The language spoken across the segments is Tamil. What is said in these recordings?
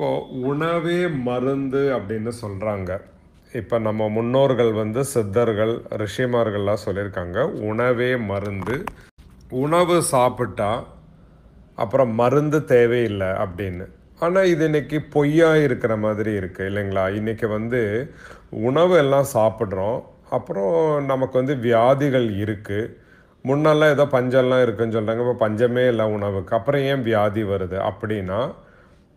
இப்போது உணவே மருந்து அப்படின்னு சொல்கிறாங்க இப்போ நம்ம முன்னோர்கள் வந்து சித்தர்கள் ரிஷிமார்கள்லாம் சொல்லியிருக்காங்க உணவே மருந்து உணவு சாப்பிட்டா அப்புறம் மருந்து தேவையில்லை அப்படின்னு ஆனால் இது இன்றைக்கி பொய்யாக இருக்கிற மாதிரி இருக்குது இல்லைங்களா இன்றைக்கி வந்து உணவு எல்லாம் சாப்பிட்றோம் அப்புறம் நமக்கு வந்து வியாதிகள் இருக்குது முன்னெல்லாம் ஏதோ பஞ்சம்லாம் இருக்குதுன்னு சொல்கிறாங்க இப்போ பஞ்சமே இல்லை உணவுக்கு அப்புறம் ஏன் வியாதி வருது அப்படின்னா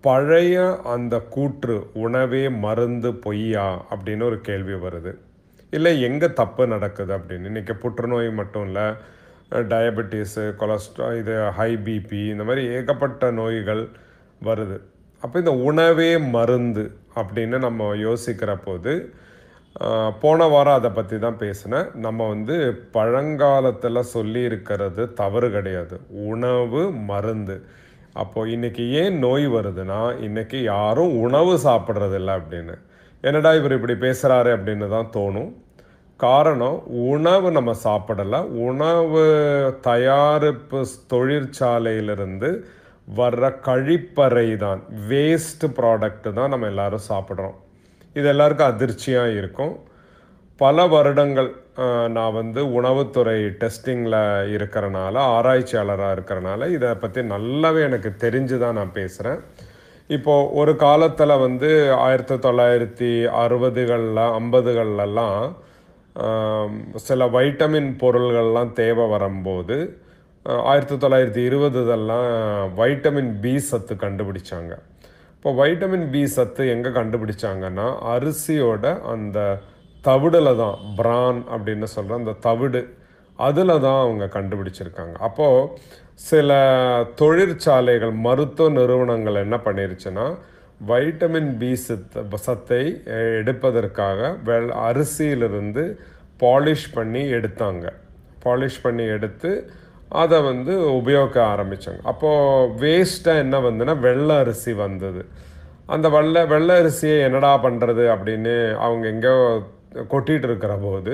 பழைய அந்த கூற்று உணவே மருந்து பொய்யா அப்படின்னு ஒரு கேள்வி வருது இல்லை எங்கே தப்பு நடக்குது அப்படின்னு இன்றைக்கி புற்றுநோய் மட்டும் இல்லை டயபெட்டிஸு கொலஸ்ட்ரா இது ஹை பிபி இந்த மாதிரி ஏகப்பட்ட நோய்கள் வருது அப்போ இந்த உணவே மருந்து அப்படின்னு நம்ம யோசிக்கிற போது போன வாரம் அதை பற்றி தான் பேசினேன் நம்ம வந்து பழங்காலத்தில் சொல்லியிருக்கிறது தவறு கிடையாது உணவு மருந்து அப்போது இன்றைக்கி ஏன் நோய் வருதுன்னா இன்றைக்கி யாரும் உணவு சாப்பிட்றதில்ல அப்படின்னு என்னடா இவர் இப்படி பேசுகிறாரு அப்படின்னு தான் தோணும் காரணம் உணவு நம்ம சாப்பிடலை உணவு தயாரிப்பு தொழிற்சாலையிலிருந்து வர்ற கழிப்பறை தான் வேஸ்ட் ப்ராடக்ட் தான் நம்ம எல்லோரும் சாப்பிட்றோம் இது எல்லாருக்கும் அதிர்ச்சியாக இருக்கும் பல வருடங்கள் நான் வந்து உணவுத்துறை டெஸ்டிங்கில் இருக்கிறனால ஆராய்ச்சியாளராக இருக்கிறனால இதை பற்றி நல்லாவே எனக்கு தெரிஞ்சு தான் நான் பேசுகிறேன் இப்போது ஒரு காலத்தில் வந்து ஆயிரத்தி தொள்ளாயிரத்தி அறுபதுகளில் ஐம்பதுகள்லலாம் சில வைட்டமின் பொருள்கள்லாம் தேவை வரும்போது ஆயிரத்தி தொள்ளாயிரத்தி இருபதுதெல்லாம் வைட்டமின் பி சத்து கண்டுபிடிச்சாங்க இப்போ வைட்டமின் பி சத்து எங்கே கண்டுபிடிச்சாங்கன்னா அரிசியோட அந்த தவிடில் தான் பிரான் அப்படின்னு சொல்கிற அந்த தவிடு அதில் தான் அவங்க கண்டுபிடிச்சிருக்காங்க அப்போது சில தொழிற்சாலைகள் மருத்துவ நிறுவனங்கள் என்ன பண்ணிருச்சுன்னா வைட்டமின் பி சத்து சத்தை எடுப்பதற்காக வெள் அரிசியிலிருந்து பாலிஷ் பண்ணி எடுத்தாங்க பாலிஷ் பண்ணி எடுத்து அதை வந்து உபயோகிக்க ஆரம்பித்தாங்க அப்போது வேஸ்ட்டாக என்ன வந்துன்னா வெள்ளை அரிசி வந்தது அந்த வெள்ளை வெள்ளை அரிசியை என்னடா பண்ணுறது அப்படின்னு அவங்க எங்கேயோ கொட்டிகிட்டு இருக்கிற போது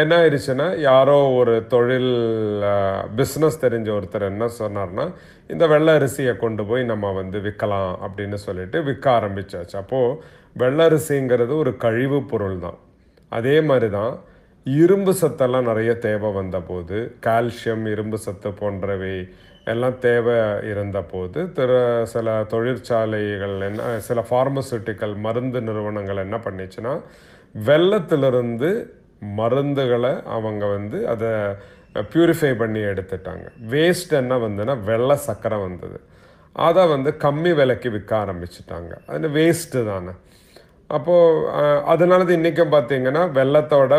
என்ன ஆயிடுச்சுன்னா யாரோ ஒரு தொழில் பிஸ்னஸ் தெரிஞ்ச ஒருத்தர் என்ன சொன்னார்னா இந்த வெள்ள அரிசியை கொண்டு போய் நம்ம வந்து விற்கலாம் அப்படின்னு சொல்லிட்டு விற்க ஆரம்பித்தாச்சு அப்போது வெள்ளரிசிங்கிறது ஒரு கழிவு பொருள் தான் அதே மாதிரி தான் இரும்பு சத்தெல்லாம் நிறைய தேவை வந்தபோது கால்சியம் இரும்பு சத்து போன்றவை எல்லாம் தேவை இருந்தபோது திற சில தொழிற்சாலைகள் என்ன சில ஃபார்மசூட்டிக்கல் மருந்து நிறுவனங்கள் என்ன பண்ணிச்சுன்னா வெள்ளத்திலிருந்து மருந்துகளை அவங்க வந்து அதை ப்யூரிஃபை பண்ணி எடுத்துட்டாங்க வேஸ்ட் என்ன வந்துன்னா வெள்ளை சக்கரை வந்தது அதை வந்து கம்மி விலைக்கு விற்க ஆரம்பிச்சிட்டாங்க அது வேஸ்ட்டு தானே அப்போது அதனால இன்றைக்கும் பார்த்தீங்கன்னா வெள்ளத்தோட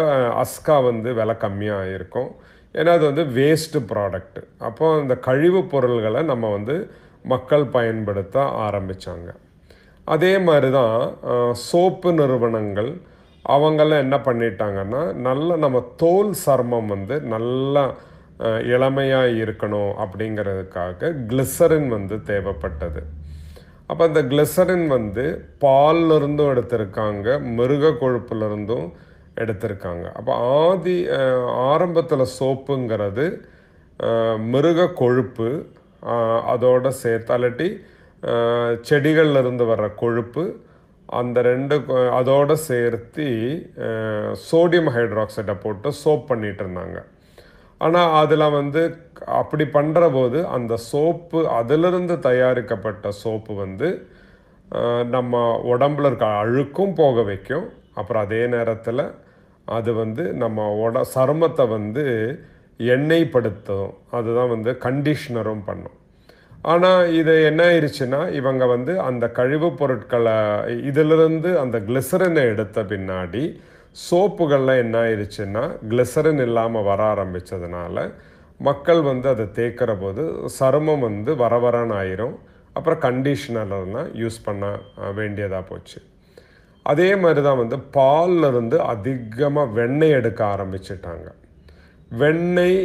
அஸ்கா வந்து விலை கம்மியாக இருக்கும் ஏன்னா அது வந்து வேஸ்ட்டு ப்ராடக்ட்டு அப்போது அந்த கழிவுப் பொருள்களை நம்ம வந்து மக்கள் பயன்படுத்த ஆரம்பித்தாங்க அதே மாதிரி தான் சோப்பு நிறுவனங்கள் அவங்கெல்லாம் என்ன பண்ணிட்டாங்கன்னா நல்ல நம்ம தோல் சர்மம் வந்து நல்லா இளமையாக இருக்கணும் அப்படிங்கிறதுக்காக கிளிசரின் வந்து தேவைப்பட்டது அப்போ அந்த கிளிசரின் வந்து பால்லிருந்தும் எடுத்திருக்காங்க மிருக கொழுப்புலேருந்தும் எடுத்திருக்காங்க அப்போ ஆதி ஆரம்பத்தில் சோப்புங்கிறது மிருக கொழுப்பு அதோடு சேர்த்தாலட்டி செடிகள்லேருந்து வர்ற கொழுப்பு அந்த ரெண்டு அதோடு சேர்த்து சோடியம் ஹைட்ராக்சைடை போட்டு சோப் பண்ணிகிட்டு இருந்தாங்க ஆனால் அதில் வந்து அப்படி பண்ணுற போது அந்த சோப்பு அதிலிருந்து தயாரிக்கப்பட்ட சோப்பு வந்து நம்ம உடம்புல இருக்க அழுக்கும் போக வைக்கும் அப்புறம் அதே நேரத்தில் அது வந்து நம்ம உட சருமத்தை வந்து எண்ணெய்ப்படுத்தும் அதுதான் வந்து கண்டிஷ்னரும் பண்ணும் ஆனால் இது என்ன ஆயிடுச்சுன்னா இவங்க வந்து அந்த கழிவுப் பொருட்களை இதிலிருந்து அந்த கிளிசரனை எடுத்த பின்னாடி சோப்புகளில் என்ன ஆயிடுச்சுன்னா கிளிசரின் இல்லாமல் வர ஆரம்பித்ததுனால மக்கள் வந்து அதை தேய்க்கிற போது சருமம் வந்து வர வரன்னு ஆயிரும் அப்புறம் கண்டிஷனர்லாம் யூஸ் பண்ண வேண்டியதாக போச்சு அதே மாதிரி தான் வந்து பாலில் இருந்து அதிகமாக வெண்ணெய் எடுக்க ஆரம்பிச்சிட்டாங்க வெண்ணெய்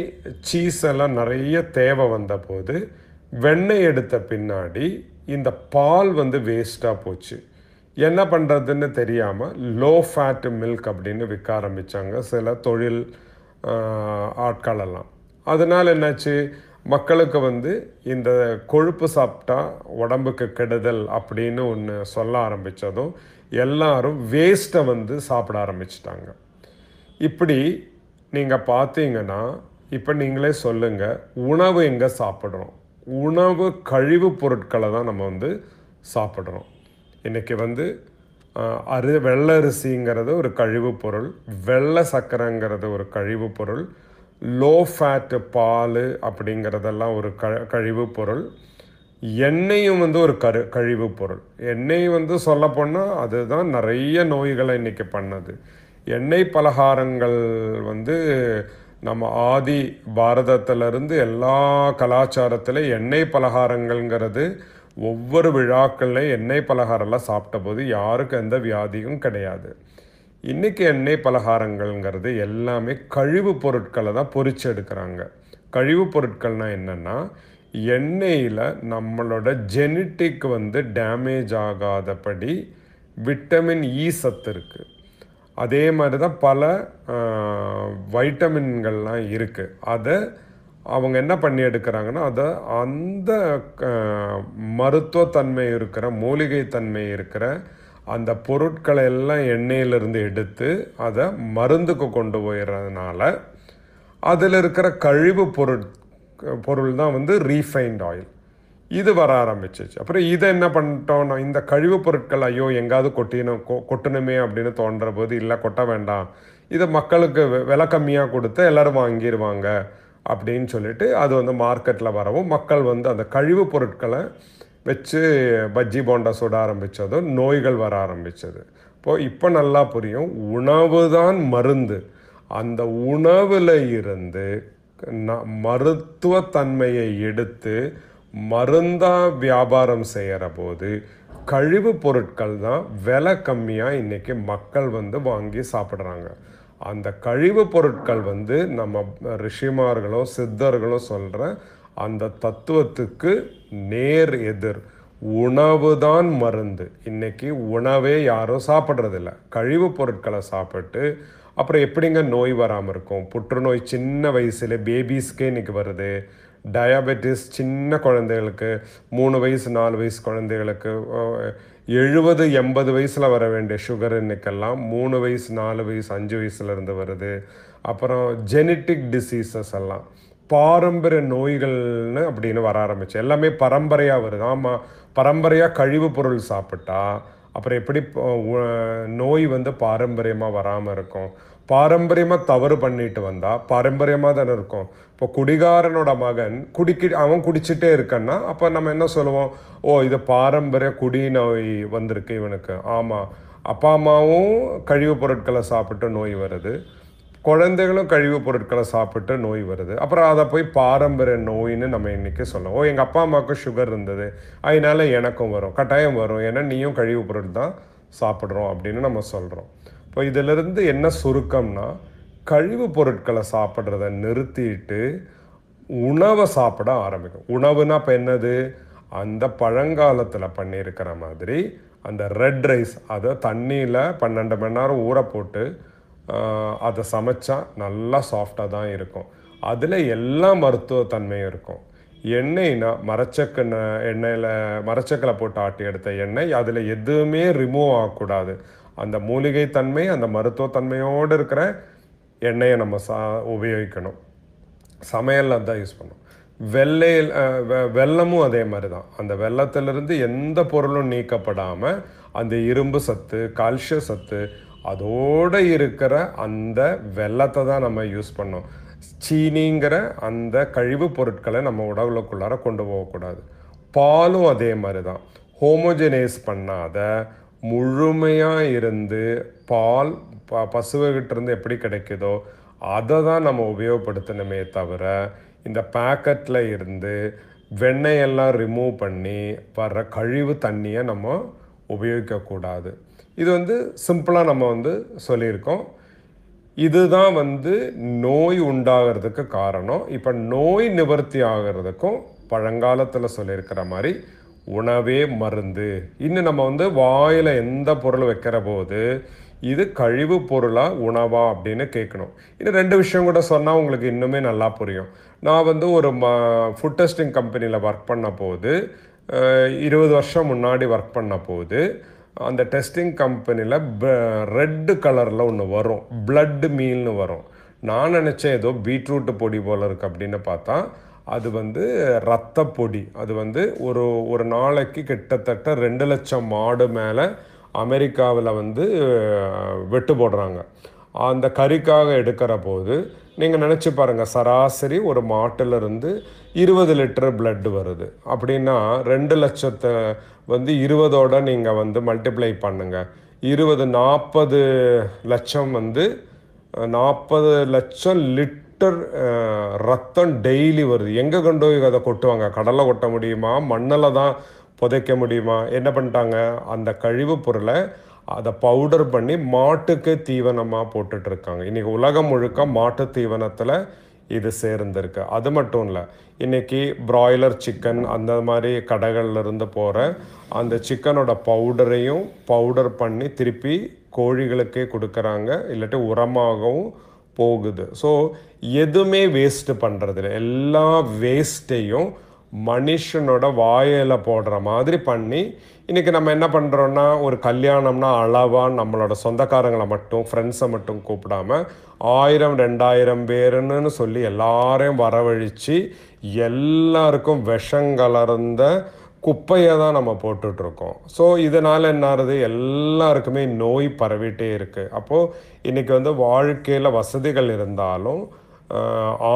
சீஸ் எல்லாம் நிறைய தேவை வந்த போது வெண்ணெய் எடுத்த பின்னாடி இந்த பால் வந்து வேஸ்ட்டாக போச்சு என்ன பண்ணுறதுன்னு தெரியாமல் லோ ஃபேட் மில்க் அப்படின்னு விற்க ஆரம்பித்தாங்க சில தொழில் ஆட்களெல்லாம் அதனால் என்னாச்சு மக்களுக்கு வந்து இந்த கொழுப்பு சாப்பிட்டா உடம்புக்கு கெடுதல் அப்படின்னு ஒன்று சொல்ல ஆரம்பித்ததும் எல்லாரும் வேஸ்ட்டை வந்து சாப்பிட ஆரம்பிச்சிட்டாங்க இப்படி நீங்கள் பார்த்தீங்கன்னா இப்போ நீங்களே சொல்லுங்கள் உணவு எங்கே சாப்பிட்றோம் உணவு கழிவு பொருட்களை தான் நம்ம வந்து சாப்பிட்றோம் இன்றைக்கி வந்து அரு வெள்ளை அரிசிங்கிறது ஒரு கழிவு பொருள் வெள்ளை சக்கரைங்கிறது ஒரு கழிவு பொருள் லோ ஃபேட்டு பால் அப்படிங்கிறதெல்லாம் ஒரு க கழிவு பொருள் எண்ணெயும் வந்து ஒரு கரு கழிவு பொருள் எண்ணெய் வந்து சொல்லப்போனால் அதுதான் நிறைய நோய்களை இன்றைக்கி பண்ணது எண்ணெய் பலகாரங்கள் வந்து நம்ம ஆதி பாரதத்திலிருந்து எல்லா கலாச்சாரத்தில் எண்ணெய் பலகாரங்கள்ங்கிறது ஒவ்வொரு விழாக்கள்ல எண்ணெய் பலகாரம்லாம் போது யாருக்கும் எந்த வியாதியும் கிடையாது இன்றைக்கி எண்ணெய் பலகாரங்கள்ங்கிறது எல்லாமே கழிவு பொருட்களை தான் பொறிச்சு எடுக்கிறாங்க கழிவு பொருட்கள்னால் என்னென்னா எண்ணெயில் நம்மளோட ஜெனட்டிக் வந்து டேமேஜ் ஆகாதபடி விட்டமின் இ e சத்து இருக்குது அதே மாதிரி தான் பல வைட்டமின்கள்லாம் இருக்குது அதை அவங்க என்ன பண்ணி எடுக்கிறாங்கன்னா அதை அந்த மருத்துவத்தன்மை இருக்கிற மூலிகை தன்மை இருக்கிற அந்த பொருட்களை எல்லாம் எண்ணெயிலிருந்து எடுத்து அதை மருந்துக்கு கொண்டு போயிடுறதுனால அதில் இருக்கிற கழிவு பொருட் பொருள் தான் வந்து ரீஃபைன்ட் ஆயில் இது வர ஆரம்பிச்சிச்சு அப்புறம் இதை என்ன பண்ணிட்டோம்னா இந்த கழிவுப் பொருட்கள் ஐயோ எங்காவது கொட்டினோம் கொ கொட்டணுமே அப்படின்னு தோன்ற போது இல்லை கொட்ட வேண்டாம் இதை மக்களுக்கு விலை கம்மியாக கொடுத்து எல்லோரும் வாங்கிடுவாங்க அப்படின்னு சொல்லிட்டு அது வந்து மார்க்கெட்டில் வரவும் மக்கள் வந்து அந்த கழிவுப் பொருட்களை வச்சு பஜ்ஜி போண்டா சுட ஆரம்பித்ததும் நோய்கள் வர ஆரம்பித்தது இப்போது இப்போ நல்லா புரியும் உணவு தான் மருந்து அந்த உணவில் இருந்து மருத்துவத்தன்மையை எடுத்து மருந்தா வியாபாரம் செய்கிற போது கழிவு பொருட்கள் தான் விலை கம்மியாக இன்றைக்கி மக்கள் வந்து வாங்கி சாப்பிட்றாங்க அந்த கழிவு பொருட்கள் வந்து நம்ம ரிஷிமார்களோ சித்தர்களோ சொல்கிற அந்த தத்துவத்துக்கு நேர் எதிர் உணவு தான் மருந்து இன்றைக்கி உணவே யாரும் சாப்பிட்றதில்ல கழிவு பொருட்களை சாப்பிட்டு அப்புறம் எப்படிங்க நோய் வராமல் இருக்கும் புற்றுநோய் சின்ன வயசில் பேபிஸ்க்கே இன்றைக்கி வருது டயாபெட்டிஸ் சின்ன குழந்தைகளுக்கு மூணு வயசு நாலு வயசு குழந்தைகளுக்கு எழுபது எண்பது வயசில் வர வேண்டிய சுகர் இன்னைக்கெல்லாம் மூணு வயசு நாலு வயசு அஞ்சு வயசுலேருந்து வருது அப்புறம் ஜெனட்டிக் டிசீசஸ் எல்லாம் பாரம்பரிய நோய்கள்னு அப்படின்னு வர ஆரம்பிச்சு எல்லாமே பரம்பரையாக வருது ஆமாம் பரம்பரையாக கழிவு பொருள் சாப்பிட்டா அப்புறம் எப்படி நோய் வந்து பாரம்பரியமாக வராமல் இருக்கும் பாரம்பரியமாக தவறு பண்ணிட்டு வந்தால் பாரம்பரியமாக தானே இருக்கும் இப்போ குடிகாரனோட மகன் குடிக்கி அவன் குடிச்சிட்டே இருக்கன்னா அப்போ நம்ம என்ன சொல்லுவோம் ஓ இது பாரம்பரிய குடி நோய் வந்திருக்கு இவனுக்கு ஆமாம் அப்பா அம்மாவும் கழிவுப் பொருட்களை சாப்பிட்டு நோய் வருது குழந்தைகளும் கழிவுப் பொருட்களை சாப்பிட்டு நோய் வருது அப்புறம் அதை போய் பாரம்பரிய நோயின்னு நம்ம இன்றைக்கி சொல்லலாம் ஓ எங்கள் அப்பா அம்மாவுக்கு சுகர் இருந்தது அதனால எனக்கும் வரும் கட்டாயம் வரும் ஏன்னா நீயும் கழிவுப் பொருள் தான் சாப்பிட்றோம் அப்படின்னு நம்ம சொல்கிறோம் இப்போ இதிலிருந்து என்ன சுருக்கம்னா கழிவுப் பொருட்களை சாப்பிட்றத நிறுத்திட்டு உணவை சாப்பிட ஆரம்பிக்கும் உணவுனா இப்போ என்னது அந்த பழங்காலத்தில் பண்ணியிருக்கிற மாதிரி அந்த ரெட் ரைஸ் அதை தண்ணியில் பன்னெண்டு மணி நேரம் ஊற போட்டு அதை சமைச்சா நல்லா சாஃப்டாக தான் இருக்கும் அதில் எல்லா மருத்துவத்தன்மையும் இருக்கும் எண்ணெய்னா மரச்சக்கண்ண எண்ணெயில் மரச்சக்கலை போட்டு ஆட்டி எடுத்த எண்ணெய் அதில் எதுவுமே ரிமூவ் ஆகக்கூடாது அந்த மூலிகை தன்மை அந்த மருத்துவத்தன்மையோடு இருக்கிற எண்ணெயை நம்ம சா உபயோகிக்கணும் சமையலில் தான் யூஸ் பண்ணணும் வெள்ளையில் வெள்ளமும் அதே மாதிரி தான் அந்த வெள்ளத்திலிருந்து எந்த பொருளும் நீக்கப்படாமல் அந்த இரும்பு சத்து கால்சிய சத்து அதோடு இருக்கிற அந்த வெள்ளத்தை தான் நம்ம யூஸ் பண்ணோம் சீனிங்கிற அந்த கழிவுப் பொருட்களை நம்ம உடவுக்குள்ளார கொண்டு போகக்கூடாது பாலும் அதே மாதிரி தான் ஹோமோஜெனைஸ் பண்ணாத முழுமையாக இருந்து பால் ப பசுவகிட்டேருந்து எப்படி கிடைக்குதோ அதை தான் நம்ம உபயோகப்படுத்தணுமே தவிர இந்த பேக்கெட்டில் இருந்து வெண்ணெயெல்லாம் ரிமூவ் பண்ணி வர்ற கழிவு தண்ணியை நம்ம உபயோகிக்கக்கூடாது இது வந்து சிம்பிளாக நம்ம வந்து சொல்லியிருக்கோம் இதுதான் வந்து நோய் உண்டாகிறதுக்கு காரணம் இப்போ நோய் நிவர்த்தி ஆகிறதுக்கும் பழங்காலத்தில் சொல்லியிருக்கிற மாதிரி உணவே மருந்து இன்னும் நம்ம வந்து வாயில் எந்த பொருள் வைக்கிற போது இது கழிவு பொருளா உணவா அப்படின்னு கேட்கணும் இன்னும் ரெண்டு விஷயம் கூட சொன்னால் உங்களுக்கு இன்னுமே நல்லா புரியும் நான் வந்து ஒரு ம ஃபுட் டெஸ்டிங் கம்பெனியில் ஒர்க் பண்ண போது இருபது வருஷம் முன்னாடி ஒர்க் பண்ண போது அந்த டெஸ்டிங் கம்பெனியில் ரெட்டு கலரில் ஒன்று வரும் பிளட்டு மீல்னு வரும் நான் நினச்சேன் ஏதோ பீட்ரூட்டு பொடி போல் இருக்குது அப்படின்னு பார்த்தா அது வந்து ரத்த பொடி அது வந்து ஒரு ஒரு நாளைக்கு கிட்டத்தட்ட ரெண்டு லட்சம் மாடு மேலே அமெரிக்காவில் வந்து வெட்டு போடுறாங்க அந்த கறிக்காக எடுக்கிற போது நீங்கள் நினச்சி பாருங்கள் சராசரி ஒரு மாட்டிலிருந்து இருபது லிட்டர் பிளட் வருது அப்படின்னா ரெண்டு லட்சத்தை வந்து இருபதோட நீங்கள் வந்து மல்டிப்ளை பண்ணுங்கள் இருபது நாற்பது லட்சம் வந்து நாற்பது லட்சம் லிட்டர் ரத்தம் டெய்லி வருது எங்கே கொண்டு போய் அதை கொட்டுவாங்க கடலை கொட்ட முடியுமா மண்ணில் தான் புதைக்க முடியுமா என்ன பண்ணிட்டாங்க அந்த கழிவு பொருளை அதை பவுடர் பண்ணி மாட்டுக்கு தீவனமாக போட்டுட்ருக்காங்க இன்றைக்கி உலகம் முழுக்க மாட்டு தீவனத்தில் இது சேர்ந்திருக்கு அது மட்டும் இல்லை இன்றைக்கி ப்ராய்லர் சிக்கன் அந்த மாதிரி கடைகளில் இருந்து போகிற அந்த சிக்கனோட பவுடரையும் பவுடர் பண்ணி திருப்பி கோழிகளுக்கே கொடுக்குறாங்க இல்லாட்டி உரமாகவும் போகுது ஸோ எதுவுமே வேஸ்ட்டு பண்ணுறதில்ல எல்லா வேஸ்ட்டையும் மனுஷனோட வாயில் போடுற மாதிரி பண்ணி இன்றைக்கி நம்ம என்ன பண்ணுறோன்னா ஒரு கல்யாணம்னா அளவாக நம்மளோட சொந்தக்காரங்களை மட்டும் ஃப்ரெண்ட்ஸை மட்டும் கூப்பிடாம ஆயிரம் ரெண்டாயிரம் பேருன்னு சொல்லி எல்லாரையும் வரவழித்து எல்லாருக்கும் விஷம் கலர்ந்த குப்பையை தான் நம்ம போட்டுட்ருக்கோம் ஸோ இதனால் என்னாருது எல்லாருக்குமே நோய் பரவிட்டே இருக்குது அப்போது இன்றைக்கி வந்து வாழ்க்கையில் வசதிகள் இருந்தாலும்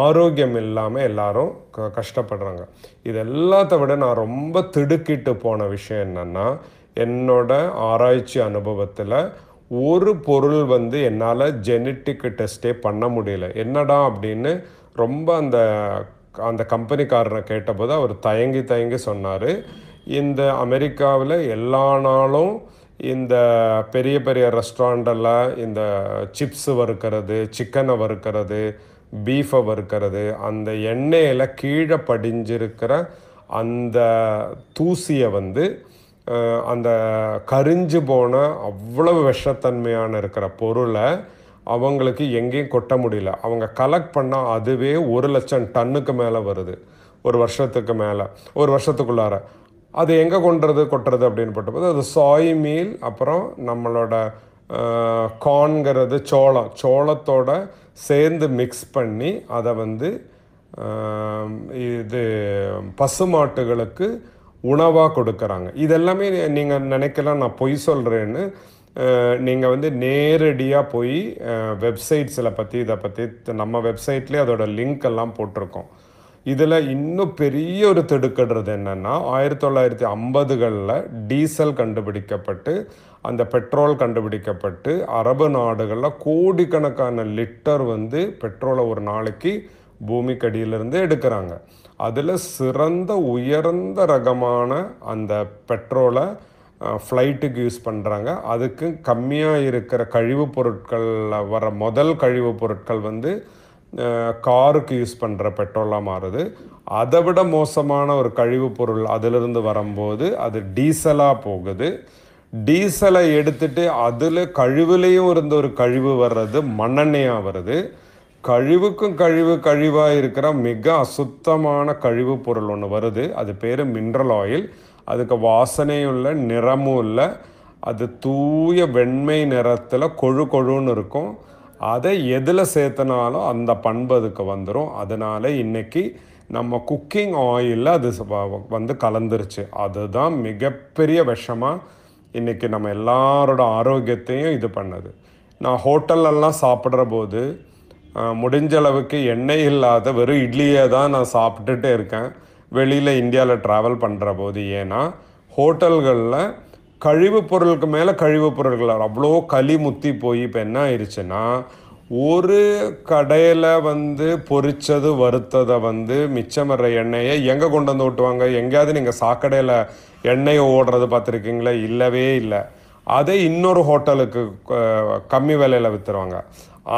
ஆரோக்கியம் இல்லாமல் எல்லாரும் க கஷ்டப்படுறாங்க இது எல்லாத்த விட நான் ரொம்ப திடுக்கிட்டு போன விஷயம் என்னென்னா என்னோட ஆராய்ச்சி அனுபவத்தில் ஒரு பொருள் வந்து என்னால் ஜெனட்டிக் டெஸ்ட்டே பண்ண முடியல என்னடா அப்படின்னு ரொம்ப அந்த அந்த கம்பெனிக்காரரை கேட்டபோது அவர் தயங்கி தயங்கி சொன்னார் இந்த அமெரிக்காவில் எல்லா நாளும் இந்த பெரிய பெரிய ரெஸ்டாரண்ட்டில் இந்த சிப்ஸ் வறுக்கிறது சிக்கனை வறுக்கிறது பீஃபை வறுக்கிறது அந்த எண்ணெயில் கீழே படிஞ்சிருக்கிற அந்த தூசியை வந்து அந்த கரிஞ்சு போன அவ்வளவு விஷத்தன்மையான இருக்கிற பொருளை அவங்களுக்கு எங்கேயும் கொட்ட முடியல அவங்க கலெக்ட் பண்ணால் அதுவே ஒரு லட்சம் டன்னுக்கு மேலே வருது ஒரு வருஷத்துக்கு மேலே ஒரு வருஷத்துக்குள்ளார அது எங்கே கொண்டுறது கொட்டுறது அப்படின்னு பட்டபோது அது சாய் மீல் அப்புறம் நம்மளோட கான்கிறது சோளம் சோளத்தோட சேர்ந்து மிக்ஸ் பண்ணி அதை வந்து இது பசுமாட்டுகளுக்கு உணவாக கொடுக்குறாங்க இதெல்லாமே நீங்கள் நினைக்கலாம் நான் பொய் சொல்கிறேன்னு நீங்கள் வந்து நேரடியாக போய் வெப்சைட்ஸில் பற்றி இதை பற்றி நம்ம வெப்சைட்லேயே அதோட லிங்க் எல்லாம் போட்டிருக்கோம் இதில் இன்னும் பெரிய ஒரு திடுக்கிடுறது என்னென்னா ஆயிரத்தி தொள்ளாயிரத்தி ஐம்பதுகளில் டீசல் கண்டுபிடிக்கப்பட்டு அந்த பெட்ரோல் கண்டுபிடிக்கப்பட்டு அரபு நாடுகளில் கோடிக்கணக்கான லிட்டர் வந்து பெட்ரோலை ஒரு நாளைக்கு பூமிக்கடியிலிருந்து எடுக்கிறாங்க அதில் சிறந்த உயர்ந்த ரகமான அந்த பெட்ரோலை ஃப்ளைட்டுக்கு யூஸ் பண்ணுறாங்க அதுக்கு கம்மியாக இருக்கிற கழிவுப் பொருட்களில் வர முதல் கழிவுப் பொருட்கள் வந்து காருக்கு யூஸ் பண்ணுற பெட்ரோலாக மாறுது அதை விட மோசமான ஒரு கழிவுப் பொருள் அதிலிருந்து வரும்போது அது டீசலாக போகுது டீசலை எடுத்துட்டு அதில் கழிவுலேயும் இருந்த ஒரு கழிவு வர்றது மண்ணெண்ணெயாக வருது கழிவுக்கும் கழிவு கழிவாக இருக்கிற மிக அசுத்தமான கழிவுப் பொருள் ஒன்று வருது அது பேர் மினரல் ஆயில் அதுக்கு வாசனையும் இல்லை நிறமும் இல்லை அது தூய வெண்மை நிறத்தில் கொழு கொழுன்னு இருக்கும் அதை எதில் சேர்த்தனாலும் அந்த பண்பு அதுக்கு வந்துடும் அதனால் இன்றைக்கி நம்ம குக்கிங் ஆயிலில் அது வந்து கலந்துருச்சு அதுதான் மிகப்பெரிய விஷமாக இன்றைக்கி நம்ம எல்லாரோட ஆரோக்கியத்தையும் இது பண்ணுது நான் ஹோட்டல்லலாம் சாப்பிட்ற போது முடிஞ்ச அளவுக்கு எண்ணெய் இல்லாத வெறும் இட்லியை தான் நான் சாப்பிட்டுட்டே இருக்கேன் வெளியில் இந்தியாவில் ட்ராவல் பண்ணுற போது ஏன்னா ஹோட்டல்களில் கழிவுப் பொருளுக்கு மேலே கழிவுப் பொருள்கள் அவ்வளோ களி முத்தி போய் இப்போ என்ன ஆயிடுச்சுன்னா ஒரு கடையில் வந்து பொறிச்சது வறுத்ததை வந்து மிச்சம் வர்ற எண்ணெயை எங்கே கொண்டு வந்து ஓட்டுவாங்க எங்கேயாவது நீங்கள் சாக்கடையில் எண்ணெயை ஓடுறது பார்த்துருக்கீங்களா இல்லவே இல்லை அதே இன்னொரு ஹோட்டலுக்கு கம்மி விலையில் விற்றுருவாங்க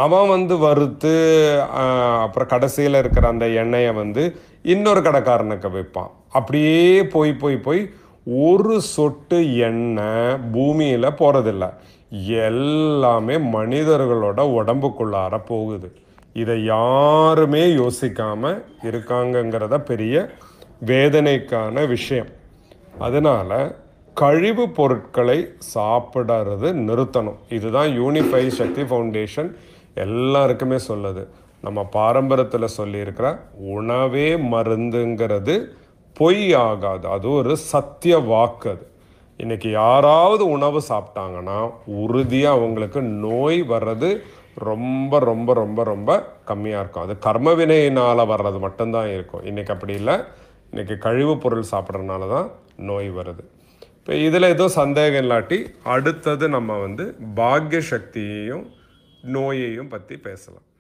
அவன் வந்து வறுத்து அப்புறம் கடைசியில் இருக்கிற அந்த எண்ணெயை வந்து இன்னொரு கடைக்காரனுக்கு விற்பான் அப்படியே போய் போய் போய் ஒரு சொட்டு எண்ணெய் பூமியில் போகிறதில்ல எல்லாமே மனிதர்களோட உடம்புக்குள்ளார போகுது இதை யாருமே யோசிக்காமல் இருக்காங்கங்கிறத பெரிய வேதனைக்கான விஷயம் அதனால் கழிவு பொருட்களை சாப்பிடறது நிறுத்தணும் இதுதான் யூனிஃபை சக்தி ஃபவுண்டேஷன் எல்லாருக்குமே சொல்லுது நம்ம பாரம்பரியத்தில் சொல்லியிருக்கிற உணவே மருந்துங்கிறது பொய் ஆகாது அது ஒரு சத்திய வாக்கு அது இன்னைக்கு யாராவது உணவு சாப்பிட்டாங்கன்னா உறுதியாக அவங்களுக்கு நோய் வர்றது ரொம்ப ரொம்ப ரொம்ப ரொம்ப கம்மியாக இருக்கும் அது கர்மவினையினால் வர்றது மட்டும்தான் இருக்கும் இன்றைக்கி அப்படி இல்லை இன்றைக்கி கழிவுப் பொருள் சாப்பிட்றதுனால தான் நோய் வருது இப்போ இதில் எதுவும் சந்தேகம் இல்லாட்டி அடுத்தது நம்ம வந்து பாக்ய சக்தியையும் நோயையும் பற்றி பேசலாம்